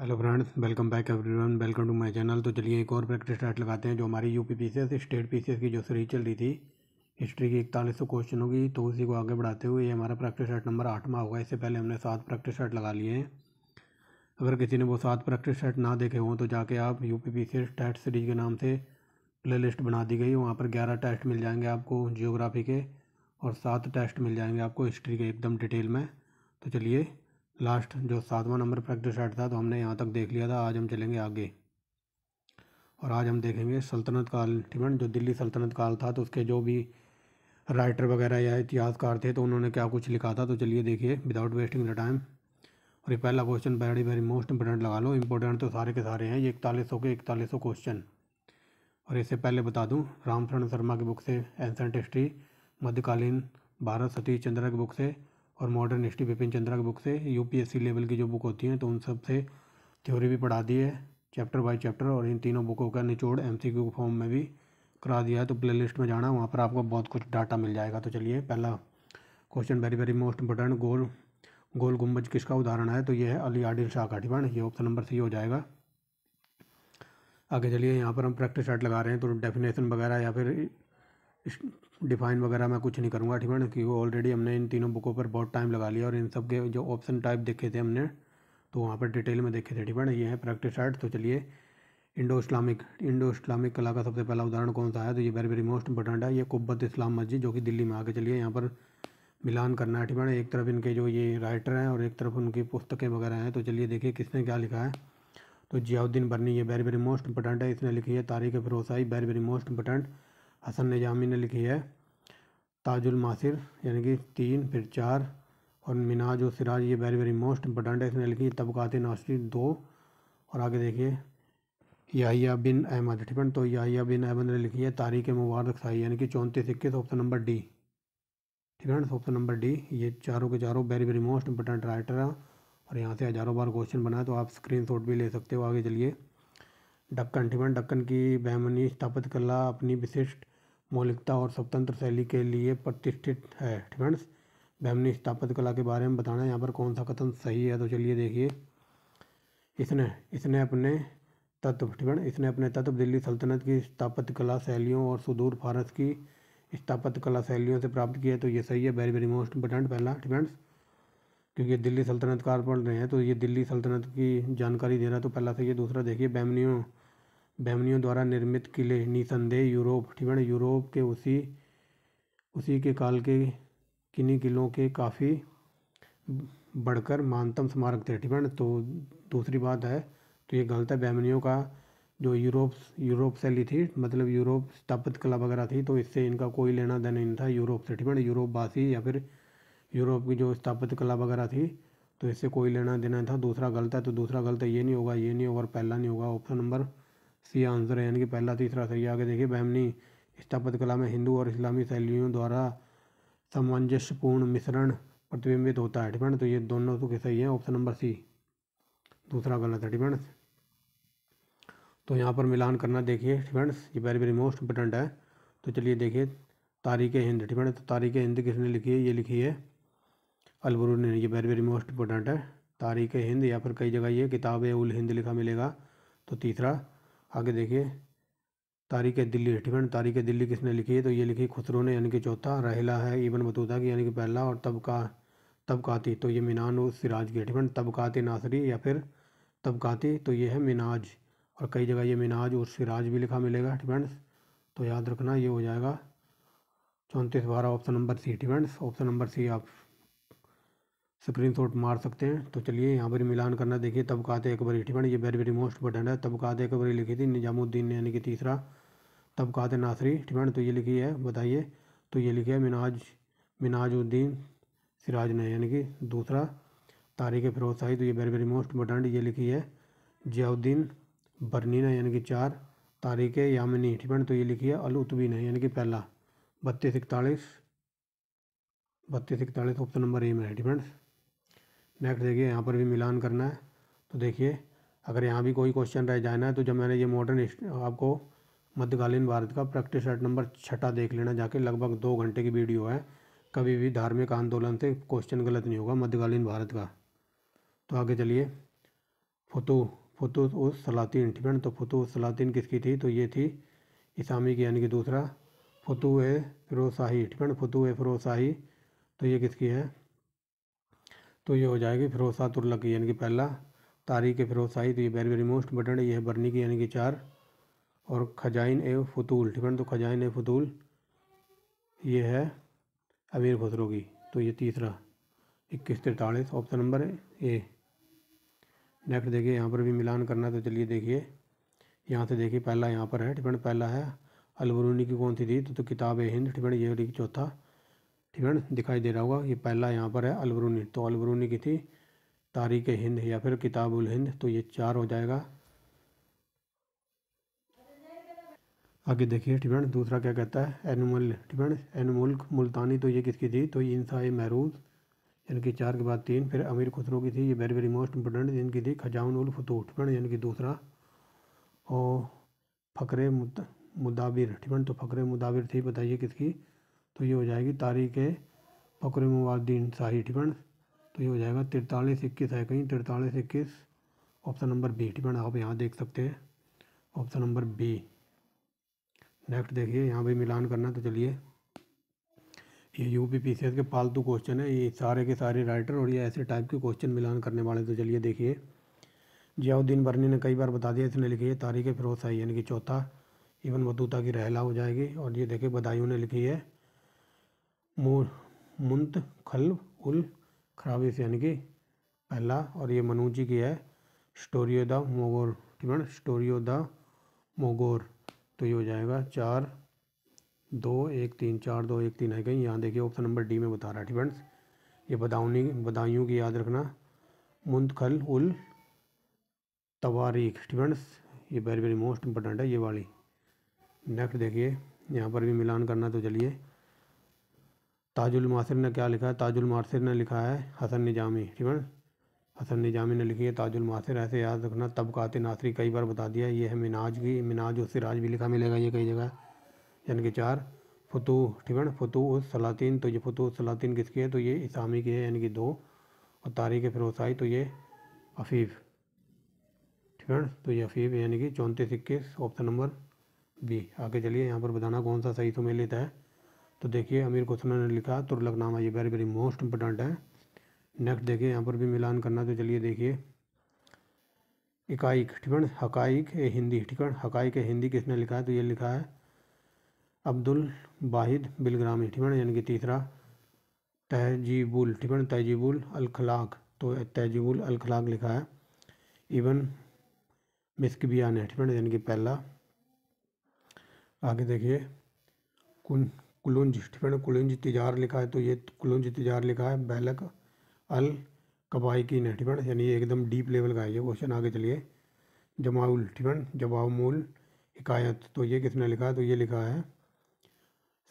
hello friends welcome back everyone welcome to my channel तो चलिए एक और प्रैक्टिस स्टार्ट लगाते हैं जो हमारी यूपी पी स्टेट पी की जो सीरीज चल रही थी हिस्ट्री की इकतालीस सौ क्वेश्चन होगी तो उसी को आगे बढ़ाते हुए ये हमारा प्रैक्टिस शर्ट नंबर आठवां होगा इससे पहले हमने सात प्रैक्टिस शर्ट लगा लिए हैं अगर किसी ने वो सात प्रैक्टिस शर्ट ना देखे हों तो जाके आप यू पी टेस्ट सीरीज के नाम से प्ले बना दी गई वहाँ पर ग्यारह टेस्ट मिल जाएंगे आपको जियोग्राफी के और सात टेस्ट मिल जाएंगे आपको हिस्ट्री के एकदम डिटेल में तो चलिए लास्ट जो सातवां नंबर प्रैक्टिस सेट था तो हमने यहाँ तक देख लिया था आज हम चलेंगे आगे और आज हम देखेंगे सल्तनत काल ठीक जो दिल्ली सल्तनत काल था तो उसके जो भी राइटर वगैरह या इतिहासकार थे तो उन्होंने क्या कुछ लिखा था तो चलिए देखिए विदाउट वेस्टिंग द टाइम और ये पहला question very very most important लगा लो इम्पोर्टेंट तो सारे के सारे हैं ये इकतालीस सौ के इकतालीस सौ क्वेश्चन और इससे पहले बता दूँ रामचरण शर्मा की बुक से एंसेंट हिस्ट्री मध्यकालीन भारत सतीश चंद्रा की बुक से और मॉडर्न हिस्ट्री बिपिन चंद्रा की बुक से यूपीएससी लेवल की जो बुक होती हैं तो उन सब से थ्योरी भी पढ़ा दी है चैप्टर बाय चैप्टर और इन तीनों बुकों का निचोड़ एम सी क्यू फॉर्म में भी करा दिया है तो प्ले लिस्ट में जाना वहाँ पर आपको बहुत कुछ डाटा मिल जाएगा तो चलिए पहला question very very most important Gol Gol Gumbaz किसका उदाहरण है तो ये है अली आडिल शाह काठीवाण ये ऑप्शन नंबर सी हो जाएगा आगे चलिए यहाँ पर हम प्रैक्टिस शार्ट लगा रहे हैं तो डेफिनेशन वगैरह या फिर डिफाइन वगैरह मैं कुछ नहीं करूँगा ठीक है क्योंकि ऑलरेडी हमने इन तीनों बुकों पर बहुत टाइम लगा लिया और इन सब के जो ऑप्शन टाइप देखे थे हमने तो वहाँ पर डिटेल में देखे थे ठीक है ये हैं प्रैक्टिस आर्ट तो चलिए इंडो इस्लामिक इंडो इस्लामिक कला का सबसे पहला उदाहरण कौन सा है तो ये वेरी वेरी मोस्ट इंपॉर्टेंट है ये कुब्बत इस्लाम मस्जिद जो कि दिल्ली में आके चलिए यहाँ पर मिलान करना है ठीक है एक तरफ इनके जो ये राइटर हैं और एक तरफ उनकी पुस्तकें वगैरह हैं तो चलिए देखिए किसने क्या लिखा है तो जियाउद्दीन बर्नी ये वेरी वेरी मोस्ट इंपॉर्टेंट है इसने लिखी है तारीख फिरोसाई very very most important Hasan Nizami ने लिखी है ताजुल मासिर यानी कि तीन फिर चार और मिनाज और सिराज ये वेरी वेरी मोस्ट इंपॉर्टेंट है इसने लिखी तबक़ात नाश्ती दो और आगे देखिए याहिया बिन अहमद ठीक है तो याहिया बिन अहमद ने लिखी है तारीख मुबारक साही यानी कि चौंतीस इक्कीस ऑप्शन नंबर डी ठीक है तो ऑप्शन नंबर डी ये चारों के चारों very very most important writer है और यहाँ से हज़ारों बार क्वेश्चन बना तो आप स्क्रीन भी ले सकते हो आगे चलिए डक्कन ठीक डक्कन की बहमनी स्थापित कला अपनी विशिष्ट मौलिकता और स्वतंत्र शैली के लिए प्रतिष्ठित है फ्रेंड्स बहमनी स्थापत्य कला के बारे में बताना है यहाँ पर कौन सा कथन सही है तो चलिए देखिए इसने इसने अपने तत्व ठीक इसने अपने तत्व दिल्ली सल्तनत की स्थापत्य कला शैलियों और सुदूर फारस की स्थापत्य कला शैलियों से प्राप्त किया तो ये सही है वेरी वेरी मोस्ट इंपॉर्टेंट पहला ठीक क्योंकि दिल्ली सल्तनत कार पढ़ रहे हैं तो ये दिल्ली सल्तनत की जानकारी दे रहा है तो पहला सही है दूसरा देखिए बैमनियों बहमनियों द्वारा निर्मित किले निसंदेह यूरोप ठिबण यूरोप के उसी उसी के काल के किन्हीं किलों के काफ़ी बढ़कर मानतम स्मारक थे ठिबण तो दूसरी बात है तो ये गलत है बहमनियों का जो यूरोप यूरोप शैली थी मतलब यूरोप स्थापित कला वगैरह थी तो इससे इनका कोई लेना देना नहीं था यूरोप से ठीक है यूरोप वासी या फिर यूरोप की जो स्थापित कला वगैरह थी तो इससे कोई लेना देना था दूसरा गलत है तो दूसरा गलत है ये नहीं होगा ये नहीं होगा और पहला नहीं होगा ऑप्शन नंबर सी आंसर है यानी कि पहला तीसरा सही आगे देखिए बहमनी स्थापित कला में हिंदू और इस्लामी शैलियों द्वारा सामंजस्यपूर्ण मिश्रण प्रतिबिंबित होता है ठीक है तो ये दोनों तो सही है ऑप्शन नंबर सी दूसरा गलत है ठीक तो यहाँ पर मिलान करना देखिए फ्रेंड्स ये वेरी वेरी मोस्ट इंपॉर्टेंट है तो चलिए देखिए तारीख हिंद ठीक है तो तारीख हिंद किसने लिखी है ये लिखी है अलबरू ने ये वेरी वेरी मोस्ट इंपॉर्टेंट है तारीख हिंद या फिर कई जगह ये किताब उल हिंद लिखा मिलेगा तो तीसरा आगे देखिए तारीख दिल्ली ठीक तारीख दिल्ली किसने लिखी है तो ये लिखी खुसरो ने यानी कि चौथा रहला है इबन बतूता की यानी कि पहला और तबका तबकाती तो ये मिनान और सिराज की ठीक तबकाती नासरी या फिर तबकाती तो ये है मीनाज और कई जगह ये मिनाज और सिराज भी लिखा मिलेगा डिपेंड्स तो याद रखना ये हो जाएगा चौंतीस बारह ऑप्शन नंबर सी डिपेंड्स ऑप्शन नंबर सी आप स्क्रीन शॉट मार सकते हैं तो चलिए यहाँ पर मिलान करना देखिए तबकात अकबर टिप्पण ये वेरी वेरी मोस्ट इंपॉर्टेंट है तबकात अकबरी लिखी थी निजामुद्दीन ने यानी कि तीसरा तबकात नासरी टिप्पण तो ये लिखी है बताइए तो ये लिखी है मिनाज मिनाजुद्दीन सिराज ने यानी कि दूसरा तारीख फिरोज शाही तो ये वेरी वेरी मोस्ट इंपॉर्टेंट ये लिखी है जियाउद्दीन बरनी ने यानी कि चार तारीख यामिनी टिप्पण तो ये लिखी है अलउतबी ने यानी कि पहला बत्तीस इकतालीस बत्तीस इकतालीस ऑप्शन नंबर ए में है डिपेंड्स नेक्स्ट देखिए यहाँ पर भी मिलान करना है तो देखिए अगर यहाँ भी कोई क्वेश्चन रह जाना है तो जब मैंने ये मॉडर्न आपको मध्यकालीन भारत का प्रैक्टिस सेट नंबर छठा देख लेना जाके लगभग दो घंटे की वीडियो है कभी भी धार्मिक आंदोलन से क्वेश्चन गलत नहीं होगा मध्यकालीन भारत का तो आगे चलिए फुतू फुतू तो उस सलातीन ठीक है ना तो फुतू उस सलातीन किसकी थी तो ये थी इसामी की यानी कि दूसरा फुतू ए फिरोज शाही ठीक है ना फुतू ए फिरोज शाही तो ये किसकी है तो ये हो जाएगी फिरोसा तुरलक यानी कि पहला तारीख फिरोज शाही तो ये वेरी वेरी मोस्ट बटन ये है बर्नी की यानी कि चार और खजाइन ए फतूल ठीक है तो खजाइन ए फतूल ये है अमीर खुसरो की तो ये तीसरा इक्कीस तिरतालीस ऑप्शन नंबर ए नेक्स्ट देखिए यहाँ पर भी मिलान करना तो चलिए देखिए यहाँ से देखिए पहला यहाँ पर है टिप्पण पहला है अलबरूनी की कौन सी थी तो, तो किताब ए हिंद टिप्पण ये चौथा ठिकाण दिखाई दे रहा होगा ये पहला यहाँ पर है अलबरूनी तो अलबरूनी की थी तारीख हिंद या फिर किताबुल हिंद तो ये चार हो जाएगा आगे देखिए ठिबण दूसरा क्या कहता है एनमल ठिबण एनमुल मुल्तानी तो ये किसकी थी तो ये इंसा महरूज इनकी चार के बाद तीन फिर अमीर खुसरो की थी ये वेरी वेरी मोस्ट इंपोर्टेंट इनकी थी खजाउन उल फतूह ठिबण यानी कि दूसरा और फ़करे मुद मुदाबिर ठिबण तो फ़करे मुदाबिर थी बताइए किसकी तो ये हो जाएगी तारीख बकर मुबाद्दीन शाही ठिकण तो ये हो जाएगा तिरतालीस इक्कीस है कहीं तिरतालीस इक्कीस ऑप्शन नंबर बी ठिकण आप यहाँ देख सकते हैं ऑप्शन नंबर बी नेक्स्ट देखिए यहाँ भी मिलान करना तो चलिए ये U P P C S के पालतू क्वेश्चन है ये सारे के सारे राइटर और ये ऐसे टाइप के क्वेश्चन मिलान करने वाले तो चलिए देखिए जियाउद्दीन बर्नी ने कई बार बता दिया इसने लिखी है तारीख फिरोज शाही यानी कि चौथा इवन बतूता की रहला हो जाएगी और ये देखिए बदायूं ने लिखी है खल उल खराबिस यानी कि पहला और ये मनु जी की है स्टोरियो द मोगोर ठीक है स्टोरियो द मोगोर तो ये हो जाएगा चार दो एक तीन चार दो एक तीन है कहीं यहाँ देखिए ऑप्शन नंबर डी में बता रहा है फ्रेंड्स ये बदाउनी बदायूँ की याद रखना मुंत खल उल तवारीख फ्रेंड्स ये वेरी वेरी मोस्ट इंपॉर्टेंट है ये वाली नेक्स्ट देखिए यहाँ पर भी मिलान करना तो चलिए ताजुल मासिर ने क्या लिखा है ताजुल मासिर ने लिखा है हसन निजामी ठीक है हसन निजामी ने लिखी है ताजुल मासिर ऐसे याद रखना तबकात नासरी कई बार बता दिया ये है मिनाज की मिनाज उस सिराज भी लिखा मिलेगा ये कई जगह यानी कि चार फतूह ठीक है फतूह उस सलातीन तो ये फतूह सलातिन किसकी है तो ये इसामी की है यानी कि दो और तारीख फिरोसाई तो ये अफीफ़ ठीक है तो ये अफीफ़ यानी कि चौंतीस इक्कीस ऑप्शन नंबर बी आगे चलिए यहाँ पर बताना कौन सा सही तो लेता है तो देखिए अमीर कोथना ने लिखा तुर्लकनामा ये वेरी वेरी मोस्ट इंपॉर्टेंट है नेक्स्ट देखिए यहाँ पर भी मिलान करना तो चलिए देखिए इकाइक ठीक है हकाइक ए हिंदी ठीक है हकाइक ए हिंदी किसने लिखा है तो ये लिखा है अब्दुल वाहिद बिलग्रामी ठीक है यानी कि तीसरा तहजीबुल ठीक है तहजीबुल अलखलाक तो तहजीबुल अलखलाक लिखा है इवन मिसकबिया ने ठीक है यानी कि पहला आगे देखिए कुन कुलुंज ठीक है कुलुंज तिजार लिखा है तो ये कुलुंज तिजार लिखा है बैलक अल कबाई की ठीक है यानी ये एकदम डीप लेवल का है ये क्वेश्चन आगे चलिए जमाउल ठीक है जवाउमूल हिकायत तो ये किसने लिखा है तो ये लिखा है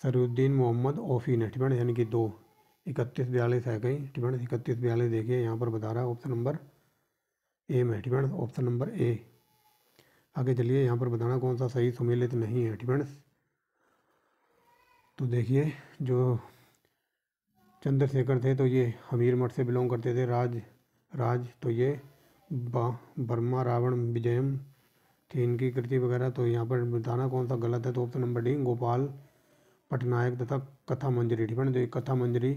सरुद्दीन मोहम्मद ओफी ने ठीक है यानी कि दो इकतीस बयालीस है कहीं ठीक है इकतीस बयालीस देखिए यहाँ पर बता रहा है ऑप्शन नंबर ए में ठीक है ऑप्शन नंबर ए आगे चलिए यहाँ पर बताना कौन सा सही सुमेलित नहीं है ठीक है तो देखिए जो चंद्रशेखर थे तो ये हमीर मठ से बिलोंग करते थे राज राज तो ये बर्मा रावण विजयम थी इनकी कृति वगैरह तो यहाँ पर बताना कौन सा गलत है तो option number D Gopal Patnaik तथा कथा मंजरी ठीक है तो ये कथा मंजरी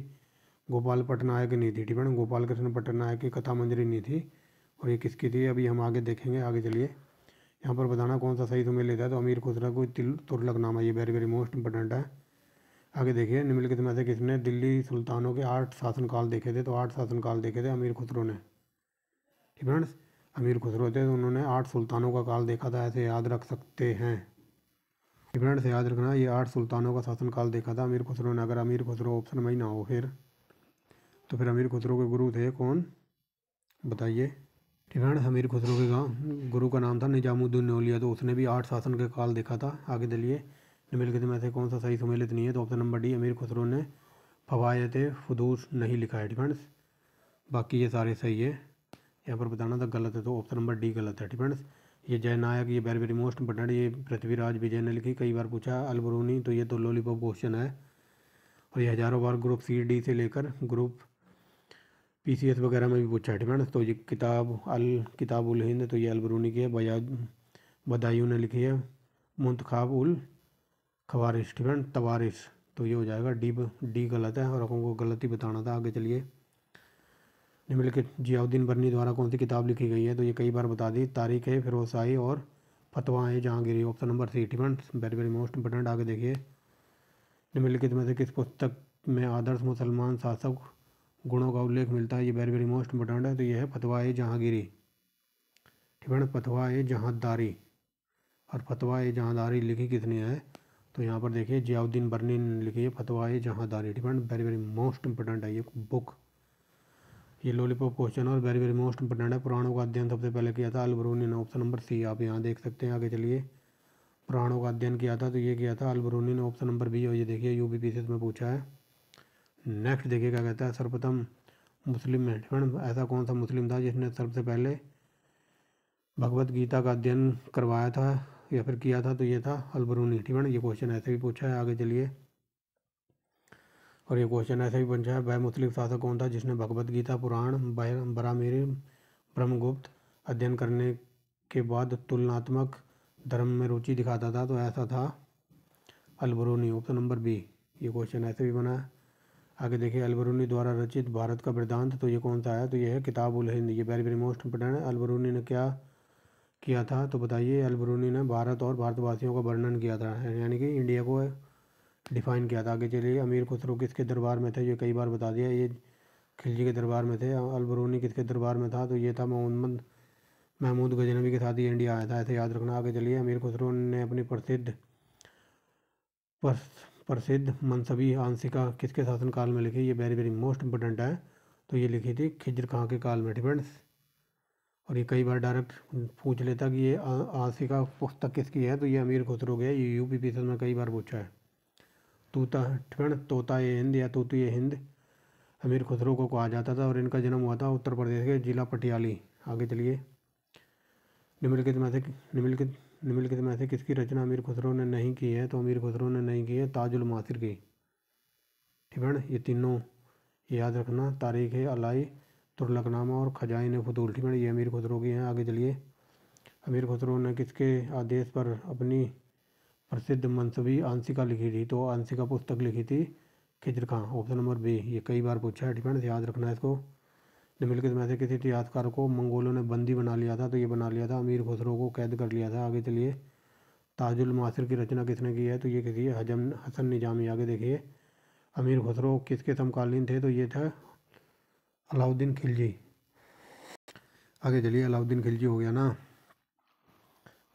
गोपाल पटनायक नहीं थी ठीक है गोपाल कृष्ण पटनायक की कथा मंजरी नहीं थी और ये किसकी थी अभी हम आगे देखेंगे आगे चलिए यहाँ पर बताना कौन सा सही तुम्हें लेता है तो अमीर खुसरा को नाम है ये वेरी वेरी मोस्ट इंपॉर्टेंट है आगे देखिए निम्नलिखित में से किसने दिल्ली सुल्तानों के आठ शासनकाल देखे थे तो आठ शासनकाल देखे थे अमीर खुसरो ने ठीक फ्रेंड्स अमीर खुसरो थे तो उन्होंने आठ सुल्तानों का काल देखा था ऐसे याद रख सकते हैं ठीक फ्रेंड्स याद रखना ये आठ सुल्तानों का शासनकाल देखा था अमीर खुसरो ने अगर अमीर खुसरो ऑप्शन में ही ना हो फिर तो फिर अमीर खुसरो के गुरु थे कौन बताइए ठीक फ्रेंड्स अमीर खुसरो के गुरु का नाम था निजामुद्दीन नौलिया तो उसने भी आठ शासन का काल देखा था आगे दिलिए निम्नलिखित में से कौन सा सही सम्मिलित नहीं है तो ऑप्शन नंबर डी अमीर खुसरो ने फवायत फदूस नहीं लिखा है डिफेंड्स बाकी ये सारे सही है यहाँ पर बताना था गलत है तो ऑप्शन नंबर डी गलत है डिफेंड्स ये जय नायक ये वेरी वेरी मोस्ट इंपॉर्टेंट ये पृथ्वीराज विजय ने लिखी कई बार पूछा अलबरूनी तो ये तो लोलीपॉप क्वेश्चन है और ये हज़ारों बार ग्रुप सी डी से लेकर ग्रुप पीसीएस वगैरह में भी पूछा है डिफेंड्स तो ये किताब अल किताब उल हिंद तो ये अलबरूनी की है बया बदायूं ने लिखी है मुंतखाब उल खबारिश ठीक है तवारिश तो ये हो जाएगा डी डी गलत है और आपको गलत ही बताना था आगे चलिए निम्नलिखित जियाउद्दीन बर्नी द्वारा कौन सी किताब लिखी गई है तो ये कई बार बता दी तारीख है फिरोसाई और फतवाएँ जहाँगिरी ऑप्शन नंबर सी ठीक है वेरी वेरी मोस्ट इंपॉर्टेंट आगे देखिए निम्नलिखित में से किस पुस्तक में आदर्श मुसलमान शासक गुणों का उल्लेख मिलता है ये वेरी वेरी मोस्ट इंपॉर्टेंट है तो ये है ए जहाँगिरी ठीक है ए जहाँदारी और ए जहाँदारी लिखी किसने है तो यहाँ पर देखिए जियाउद्दीन बर्नी ने लिखी है जहाँ दारी डिपेंड वेरी वेरी मोस्ट इंपॉर्टेंट है ये बुक ये लॉलीपॉप क्वेश्चन और वेरी वेरी मोस्ट इंपॉर्टेंट है पुराणों का अध्ययन सबसे पहले किया था अलबरूनी ने ऑप्शन नंबर सी आप यहाँ देख सकते हैं आगे चलिए पुराणों का अध्ययन किया था तो ये किया था अलबरूनी ने ऑप्शन नंबर बी और ये देखिए यू बी पी में पूछा है नेक्स्ट देखिए क्या कहता है सर्वप्रथम मुस्लिम ऐसा कौन सा मुस्लिम था जिसने सबसे पहले भगवत गीता का अध्ययन करवाया था या फिर किया था तो ये था अलबरूनी ठीक है ये क्वेश्चन ऐसे भी पूछा है आगे चलिए और ये क्वेश्चन ऐसे भी पूछा है वह मुस्लिम शासक कौन था जिसने भगवत गीता पुराण बरामीर ब्रह्मगुप्त अध्ययन करने के बाद तुलनात्मक धर्म में रुचि दिखाता था तो ऐसा था अलबरूनी ऑप्शन नंबर बी ये क्वेश्चन ऐसे भी बना है आगे देखिए अलबरूनी द्वारा रचित भारत का वृद्धांत तो ये कौन सा है तो ये है किताब उल हिंद ये वेरी वेरी मोस्ट इंपोर्टेंट है अलबरूनी ने क्या किया था तो बताइए अलबरूनी ने भारत और भारतवासियों का वर्णन किया था यानी कि इंडिया को डिफाइन किया था आगे चलिए अमीर खुसरो किसके दरबार में थे ये कई बार बता दिया ये खिलजी के दरबार में थे अलबरूनी किसके दरबार में था तो ये था मोहम्मद महमूद गजनबी के साथ ही इंडिया आया था ऐसे याद रखना आगे चलिए अमीर खुसरो ने अपनी प्रसिद्ध प्रसिद्ध मनसबी आंसिका किसके शासनकाल में लिखी ये वेरी वेरी मोस्ट इंपॉर्टेंट है तो ये लिखी थी खिजर खां के काल में डिफेंड्स और ये कई बार डायरेक्ट पूछ लेता कि ये आशिका पुस्तक किसकी है तो ये अमीर खुसरो गया ये यू पी पी में कई बार पूछा है तूता ठण तोता ये हिंद या तोतू ये हिंद अमीर खुसरो को कहा जाता था और इनका जन्म हुआ था उत्तर प्रदेश के जिला पटियाली आगे चलिए निम्नलिखित में से निम्नलिखित निम्नलिखित में से किसकी रचना अमीर खुसरो ने नहीं की है तो अमीर खुसरो ने नहीं की है ताजुल मासिर की ठीक है ये तीनों याद रखना तारीख है अलाई तुगलकनामा और ख़जाइन फतूल ठीक है ये अमीर खुसरो की हैं आगे चलिए अमीर खुसरो ने किसके आदेश पर अपनी प्रसिद्ध मनसबी आंशिका लिखी थी तो आंशिका पुस्तक लिखी थी Khizr Khan option number B ये कई बार पूछा है डिपेंड याद रखना है इसको निम्नलिखित में से किसी इतिहासकार को मंगोलों ने बंदी बना लिया था तो ये बना लिया था अमीर खुसरो को कैद कर लिया था आगे चलिए ताजुल मासिर की रचना किसने की है तो ये किसी हजम हसन निजामी आगे देखिए अमीर खुसरो किसके समकालीन थे तो ये था अलाउद्दीन खिलजी आगे चलिए अलाउद्दीन खिलजी हो गया ना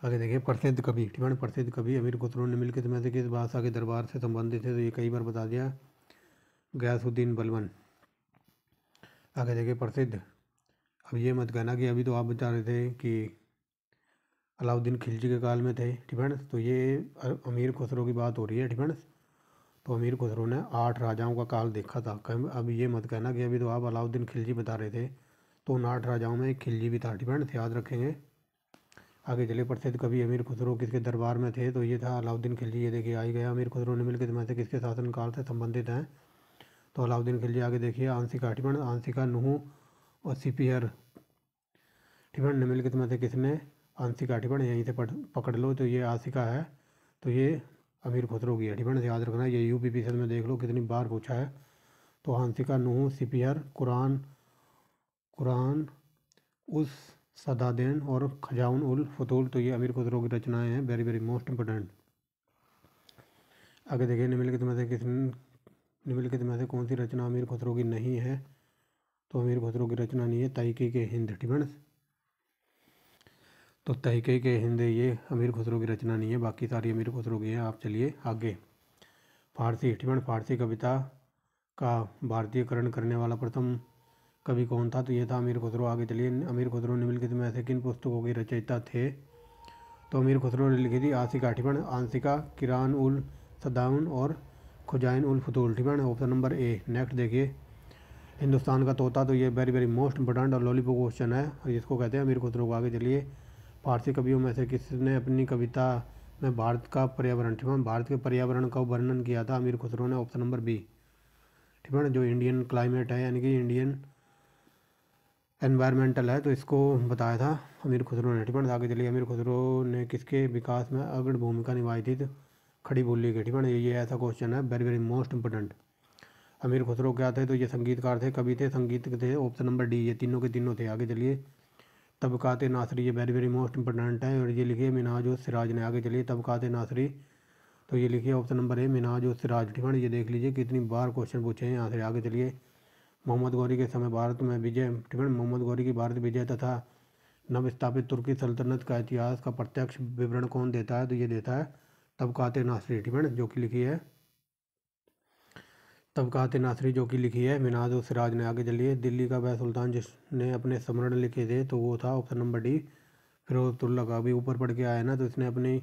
आगे देखिए प्रसिद्ध कवि टिप्पणी प्रसिद्ध कवि अमीर खुसरो ने मिलकर समय से किस बादशाह के दरबार से संबंधित थे तो ये कई बार बता दिया गयासुद्दीन बलवन आगे देखिए प्रसिद्ध अब ये मत कहना कि अभी तो आप बता रहे थे कि अलाउद्दीन खिलजी के काल में थे टिफेंस तो ये अमीर खुसरो की बात हो रही है टिफेंस तो अमीर खुसरो ने आठ राजाओं का काल देखा था कम अब ये मत कहना कि अभी तो आप अलाउद्दीन खिलजी बता रहे थे तो उन आठ राजाओं में एक खिलजी भी था डिपेंड याद रखेंगे आगे चले प्रसिद्ध कभी अमीर खुसरो किसके दरबार में थे तो ये था अलाउद्दीन खिलजी ये देखिए आई गया अमीर खुसरो ने मिलकर तुम्हें से किसके शासनकाल से संबंधित हैं तो अलाउद्दीन खिलजी आगे देखिए आंसिका टिपण आंसिका नुह और सीपीआर टिपण ने मिलकर तुम्हें से किसने आंसिका टिपण यहीं से पकड़ लो तो ये आसिका है तो ये अमीर खुसरो की है ठीक याद रखना ये यू पी पी में देख लो कितनी बार पूछा है तो हंसिका हाँ, नूह सिपियर कुरान कुरान उस सदादैन और खजाउन उल फतूल तो ये अमीर खुसरो की रचनाएँ हैं वेरी वेरी मोस्ट इम्पोर्टेंट आगे देखिए निम्नलिखित में से किस निम्नलिखित में से कौन सी रचना अमीर खुसरो की नहीं है तो अमीर खुसरो की रचना नहीं है तहकी के हिंद ठीक तो तहके के हिंदे ये अमीर खुसरो की रचना नहीं है बाकी सारी अमीर खुसरो की है आप चलिए आगे फारसी टिमण फारसी कविता का भारतीयकरण करने वाला प्रथम कवि कौन था तो ये था अमीर खुसरो आगे चलिए अमीर खुसरो निम्नलिखित में ऐसे किन पुस्तकों की रचयिता थे तो अमीर खुसरो ने लिखी थी आशिका टिपण आंसिका किरान उल सदाउन और खुजाइन उल फतूल टिपण ऑप्शन नंबर ए नेक्स्ट देखिए हिंदुस्तान का तोता तो ये वेरी वेरी मोस्ट इंपॉर्टेंट और लॉलीपॉप क्वेश्चन है और जिसको कहते हैं अमीर खुसरो को आगे चलिए फारसी कवियों में से किसने अपनी कविता में भारत का पर्यावरण ठिपण भारत के पर्यावरण का वर्णन किया था अमीर खुसरो ने ऑप्शन नंबर बी ठिपण जो इंडियन क्लाइमेट है यानी कि इंडियन एनवायरमेंटल है तो इसको बताया था अमीर खुसरो ने ठिपण आगे चलिए अमीर खुसरो ने किसके विकास में अग्र भूमिका निभाई थी तो खड़ी बोली के ठिपण ये ऐसा क्वेश्चन है वेरी वेरी मोस्ट इंपॉर्टेंट अमीर खुसरो क्या थे तो ये संगीतकार थे कवि थे संगीत थे ऑप्शन नंबर डी ये तीनों के तीनों थे आगे चलिए तबक़ात नासरी ये वेरी वेरी मोस्ट इंपॉर्टेंट है और ये लिखिए मिनाज और सिराज ने आगे चलिए तबक़ात नासरी तो ये लिखिए ऑप्शन नंबर ए मिनाज और सिराज ठीक है ये देख लीजिए कितनी बार क्वेश्चन पूछे हैं यहाँ से आगे चलिए मोहम्मद गौरी के समय भारत में विजय ठीक है मोहम्मद गौरी की भारत विजय तथा नवस्थापित तुर्की सल्तनत का इतिहास का प्रत्यक्ष विवरण कौन देता है तो ये देता है तबक़ात नासरी ठीक है जो कि लिखी है तबका नासरी जो कि लिखी है मिनाज उस सिराज ने आगे चलिए दिल्ली का वह सुल्तान जिसने अपने स्मरण लिखे थे तो वो था ऑप्शन नंबर डी फिरोजतुल्ला का अभी ऊपर पढ़ के आया ना तो इसने अपनी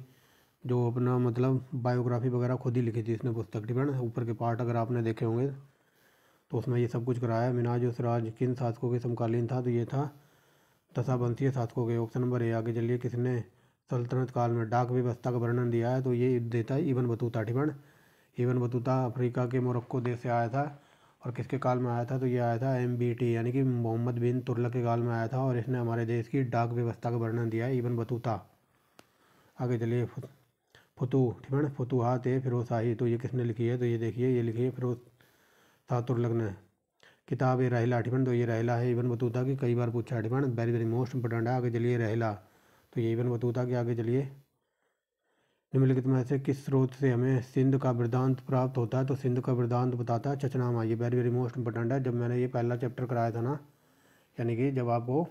जो अपना मतलब बायोग्राफी वगैरह खुद ही लिखी थी इसने पुस्तक टिपण ऊपर के पार्ट अगर आपने देखे होंगे तो उसमें ये सब कुछ कराया मिनाज उस किन शासकों के समकालीन था तो ये था बंसीय शासकों के ऑप्शन नंबर ए आगे चलिए किसने सल्तनत काल में डाक व्यवस्था का वर्णन दिया है तो ये देता है इवन बतूता ठीक है इवन बतूता अफ्रीका के मोरक्को देश से आया था और किसके काल में आया था तो ये आया था एम यानी कि मोहम्मद बिन तुरलक के काल में आया था और इसने हमारे देश की डाक व्यवस्था का वर्णन दिया है इवन बतूता आगे चलिए फतू ठीक है फतूहत फिरोज शाही तो ये किसने लिखी है तो ये देखिए ये लिखी है फिरोज शाह तुरलक ने किताब ये रहला ठीक है तो ये रहला है इवन बतूता की कई बार पूछा ठीक है वेरी वेरी मोस्ट इंपॉर्टेंट है आगे चलिए रहला तो ये इवन बतूता के आगे चलिए निम्नलिखित में से किस स्रोत से हमें सिंध का वृद्धांत प्राप्त होता है तो सिंध का वृद्धांत बताता है चचनामा ये वेरी वेरी मोस्ट इंपॉर्टेंट है जब मैंने ये पहला चैप्टर कराया था ना यानी कि जब आपको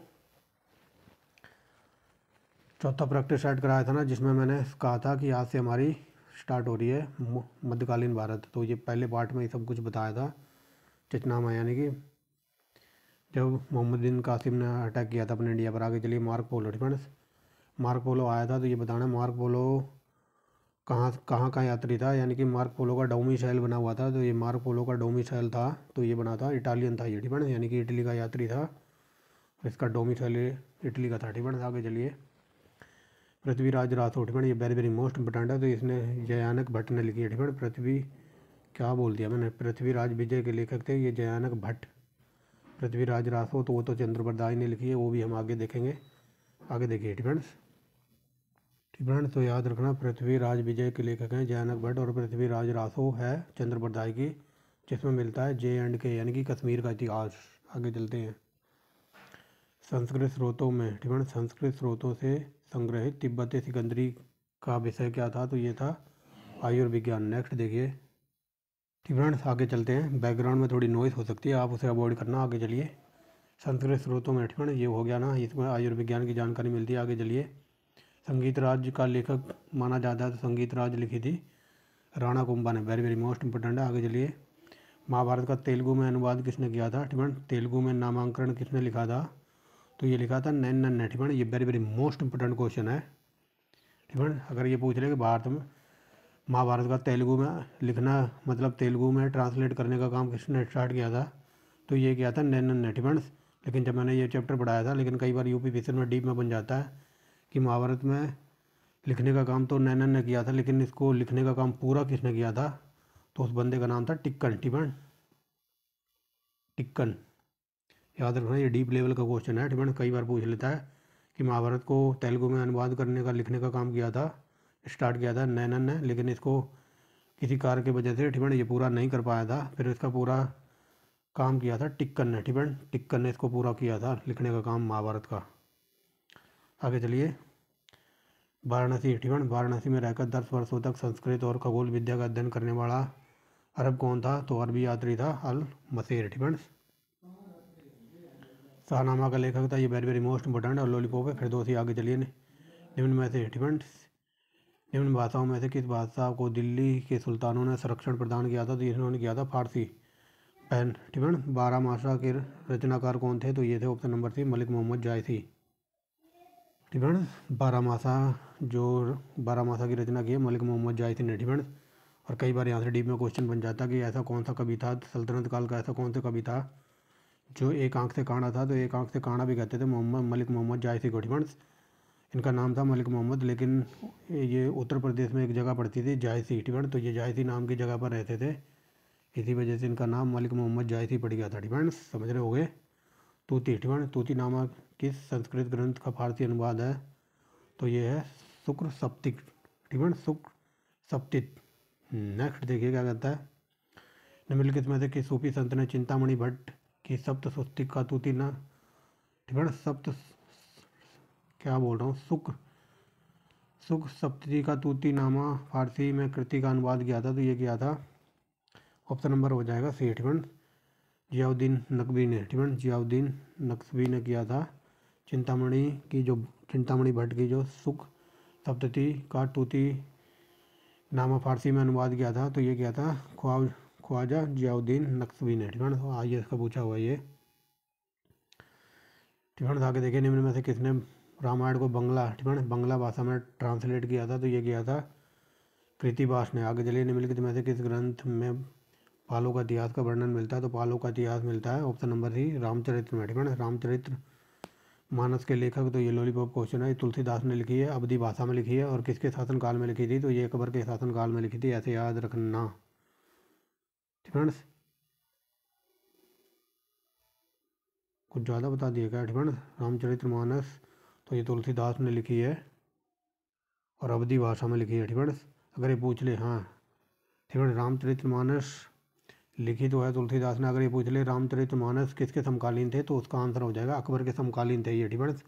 चौथा प्रैक्टिस स्टार्ट कराया था ना जिसमें मैंने कहा था कि आज से हमारी स्टार्ट हो रही है मध्यकालीन भारत तो ये पहले पार्ट में ये सब कुछ बताया था चचनामा यानी कि जब मोहम्मद बिन कासिम ने अटैक किया था अपने इंडिया पर आगे चलिए Marco Polo friends Marco Polo आया था तो ये बताना मार्क पोलो कहाँ कहाँ का यात्री था यानी कि मार्क पोलो का डोमिसाइल बना हुआ था तो ये मार्क पोलो का डोमिसाइल था तो ये बना था इटालियन था ये ठीक है यानी कि इटली का यात्री था इसका डोमिसाइल इटली का था ठीक है आगे चलिए पृथ्वीराज राठौड़ ठीक है ये वेरी वेरी मोस्ट इंपॉर्टेंट है तो इसने जयानक भट्ट ने लिखी है ठीक है पृथ्वी क्या बोल दिया मैंने पृथ्वीराज विजय के लेखक थे ये जयानक भट्ट पृथ्वीराज राठौड़ तो वो तो चंद्रप्रदाय ने लिखी है वो भी हम आगे देखेंगे आगे देखिए है ब्रांड तो याद रखना पृथ्वीराज विजय के लेखक हैं जयानक भट्ट और पृथ्वीराज रासो है चंद्र प्रदाय की जिसमें मिलता है जे एंड के यानी कि कश्मीर का इतिहास आगे चलते हैं संस्कृत स्रोतों में टिप्पण संस्कृत स्रोतों से संग्रहित तिब्बती सिकंदरी का विषय क्या था तो ये था आयुर्विज्ञान नेक्स्ट देखिए फ्रेंड्स आगे चलते हैं बैकग्राउंड में थोड़ी नॉइस हो सकती है आप उसे अवॉइड करना आगे चलिए संस्कृत स्रोतों में फ्रेंड्स ये हो गया ना इसमें आयुर्विज्ञान की जानकारी मिलती है आगे चलिए संगीत राज का लेखक माना जाता है तो संगीत राज लिखी थी राणा कुंभा ने वेरी वेरी मोस्ट इंपॉर्टेंट है आगे चलिए महाभारत का तेलुगु में अनुवाद किसने किया था ठीक है तेलुगु में नामांकन किसने लिखा था तो ये लिखा था नैन नन ने ठीक है ये very very most important question है ठीक है अगर ये पूछ रहे कि भारत में महाभारत का तेलुगु में लिखना मतलब तेलुगु में ट्रांसलेट करने का काम किसने स्टार्ट किया था तो ये किया था नैन नन लेकिन जब मैंने ये चैप्टर पढ़ाया था लेकिन कई बार यूपी पी में डीप में बन जाता है कि महाभारत में लिखने का काम तो नैनन ने किया था लेकिन इसको लिखने का काम पूरा किसने किया था तो उस बंदे का नाम था टिक्कन टिबन टिक्कन याद रखना ये डीप लेवल का क्वेश्चन है टिबन कई बार पूछ लेता है कि महाभारत को तेलुगु में अनुवाद करने का लिखने का काम किया था स्टार्ट किया था नैनन ने लेकिन इसको किसी कार की वजह से टिबन ये पूरा नहीं कर पाया था फिर इसका पूरा काम किया था टिक्कन ने टिबन टिक्कन ने इसको पूरा किया था लिखने का काम महाभारत का आगे चलिए वाराणसी ठिबण वाराणसी में रहकर दस वर्षों तक संस्कृत और खगोल विद्या का अध्ययन करने वाला अरब कौन था तो अरबी यात्री था अल मसीर ठिबण शाहनामा का लेखक था ये वेरी वेरी मोस्ट इंपॉर्टेंट और लॉलीपॉप है फिरदोसी आगे चलिए निम्न में से ठिबण निम्न भाषाओं में से किस भाषा को दिल्ली के सुल्तानों ने संरक्षण प्रदान किया था तो इन्होंने किया था फारसी पहन ठिबण बारह माशा के रचनाकार कौन थे तो ये थे option number C Malik Muhammad Jayasi Barah Masa जो बारह मासा की रचना की है मलिक मोहम्मद जाहिद ने डिबण और कई बार यहाँ से डीप में क्वेश्चन बन जाता कि ऐसा कौन सा कवि था सल्तनत काल का ऐसा कौन सा कवि था जो एक आंख से काना था तो एक आंख से काना भी कहते थे मोहम्मद मलिक मोहम्मद जायसी गोठिबंस इनका नाम था मलिक मोहम्मद लेकिन ये उत्तर प्रदेश में एक जगह पड़ती थी जायसी ठीक तो ये जायसी नाम की जगह पर रहते थे इसी वजह से इनका नाम मलिक मोहम्मद जायसी पड़ गया था ठीक समझ रहे हो गए तूतीठवण तूती नामक किस संस्कृत ग्रंथ का भारतीय अनुवाद है तो ये है शुक्र सप्तिक ठिवण शुक्र सप्तिक नेक्स्ट देखिए क्या कहता है निम्नलिखित में से किस सूफी संत ने चिंतामणि भट्ट की सप्त सुस्तिक का तूती न ठिवण सप्त क्या बोल रहा हूँ शुक्र सुख सप्तिक का तूती नामा फारसी में कृति का अनुवाद किया था तो ये किया था ऑप्शन नंबर हो जाएगा सी ठिवण जियाउद्दीन नकवी ने ठीक है जियाउद्दीन नकवी ने किया था चिंतामणि की जो चिंतामणि भट्ट की जो सुख सप्तती का तूती नामा फारसी में अनुवाद किया था तो ये किया था ख्वाब ख्वाजा जियाउद्दीन नक्सवी ने ठीक है तो आइए इसका पूछा हुआ ये ठीक है तो आगे देखिए निम्न में से किसने रामायण को बंगला ठीक है बंगला भाषा में ट्रांसलेट किया था तो ये किया था कृतिवास ने आगे चलिए निम्नलिखित में से किस ग्रंथ में पालों का इतिहास का वर्णन मिलता है तो पालों का इतिहास मिलता है ऑप्शन नंबर थ्री रामचरित्र में ठीक है ना रामचरित्र मानस के लेखक तो ये लॉलीपॉप क्वेश्चन है तुलसीदास ने लिखी है अवधि भाषा में लिखी है और किसके शासनकाल में लिखी थी तो ये अकबर के शासनकाल में लिखी थी ऐसे याद रखना फ्रेंड्स कुछ ज़्यादा बता दिया क्या फ्रेंड्स रामचरित्र मानस तो ये तुलसीदास ने लिखी है और अवधि भाषा में लिखी है फ्रेंड्स अगर ये पूछ ले हाँ ठीक है रामचरित्र मानस लिखित तो हुआ है तुलसीदास ने अगर ये पूछ ले रामचरित मानस किसके समकालीन थे तो उसका आंसर हो जाएगा अकबर के समकालीन थे ये डिफरेंस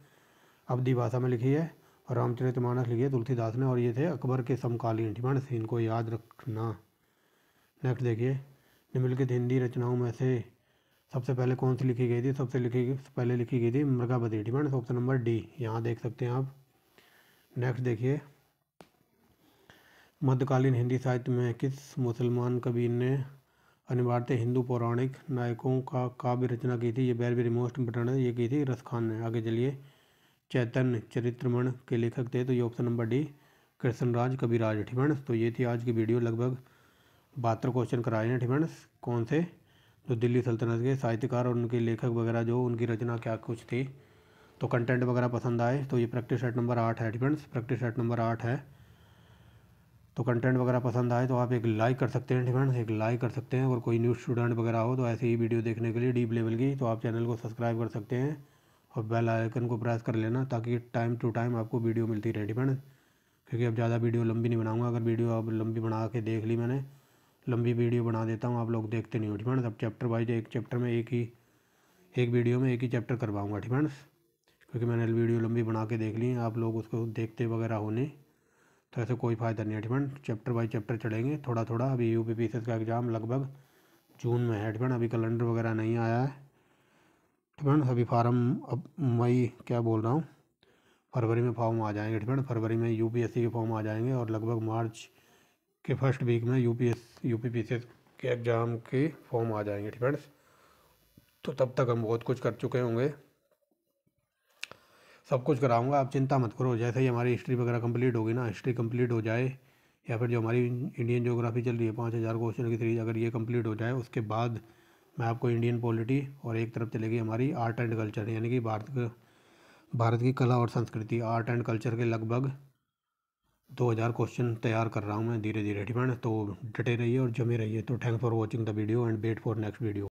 अवधि भाषा में लिखी है और रामचरित मानस लिखी है तुलसीदास ने और ये थे अकबर के समकालीन डिफरेंस इनको याद रखना नेक्स्ट देखिए निम्नलिखित हिंदी रचनाओं में से सबसे पहले कौन सी लिखी गई थी सबसे लिखी पहले लिखी गई थी मृगावती डिमांड ऑप्शन नंबर डी यहाँ देख सकते हैं आप नेक्स्ट देखिए मध्यकालीन हिंदी साहित्य में किस मुसलमान कबीर ने अनिवार्य हिंदू पौराणिक नायकों का काव्य रचना की थी ये बैर वेरी मोस्ट इम्पोर्टेंट ये की थी रस खान ने आगे चलिए चैतन्य चरित्रमण के लेखक थे तो ये ऑप्शन नंबर डी राज कबीराज ठिमणस तो ये थी आज की वीडियो लगभग बहत्तर क्वेश्चन कराए हैं ठिमणस कौन से जो दिल्ली सल्तनत के साहित्यकार और उनके लेखक वगैरह जो उनकी रचना क्या कुछ थी तो कंटेंट वगैरह पसंद आए तो ये प्रैक्टिस सेट नंबर आठ है ठिमणस प्रैक्टिस सेट नंबर आठ है तो कंटेंट वगैरह पसंद आए तो आप एक लाइक कर सकते हैं फ्रेंड्स एक लाइक कर सकते हैं अगर कोई न्यू स्टूडेंट वगैरह हो तो ऐसे ही वीडियो देखने के लिए डीप लेवल की तो आप चैनल को सब्सक्राइब कर सकते हैं और बेल आइकन को प्रेस कर लेना ताकि टाइम टू टाइम आपको वीडियो मिलती रहे फ्रेंड्स क्योंकि अब ज़्यादा वीडियो लंबी नहीं बनाऊँगा अगर वीडियो अब लंबी बना के देख ली मैंने लंबी वीडियो बना देता हूँ आप लोग देखते नहीं हो फ्रेंड्स अब चैप्टर वाइज एक चैप्टर में एक ही एक वीडियो में एक ही चैप्टर करवाऊँगा फ्रेंड्स क्योंकि मैंने वीडियो लंबी बना के देख ली आप लोग उसको देखते वगैरह होने तो ऐसे कोई फ़ायदा नहीं है चैप्टर बाई चैप्टर चढ़ेंगे थोड़ा थोड़ा अभी यू पी का एग्ज़ाम लगभग जून में है ठीक अभी कैलेंडर वगैरह नहीं आया है एडमेंट अभी फार्म अब मई क्या बोल रहा हूँ फरवरी में फॉर्म आ जाएंगे एडमेंट फरवरी में यू के फॉर्म आ जाएंगे और लगभग मार्च के फर्स्ट वीक में यू पी के एग्ज़ाम के फॉर्म आ जाएंगे ठीक तो तब तक हम बहुत कुछ कर चुके होंगे सब कुछ कराऊंगा आप चिंता मत करो जैसे ही हमारी हिस्ट्री वगैरह कंप्लीट होगी ना हिस्ट्री कंप्लीट हो जाए या फिर जो हमारी इंडियन जोग्राफी चल रही है पाँच हज़ार क्वेश्चन की सीरीज अगर ये कंप्लीट हो जाए उसके बाद मैं आपको इंडियन पॉलिटी और एक तरफ चलेगी हमारी आर्ट एंड कल्चर यानी कि भारत भारत की कला और संस्कृति आर्ट एंड कल्चर के लगभग दो हज़ार क्वेश्चन तैयार कर रहा हूँ मैं धीरे धीरे ठीक है तो डटे रहिए और जमे रहिए तो thanks for watching the video and wait for next video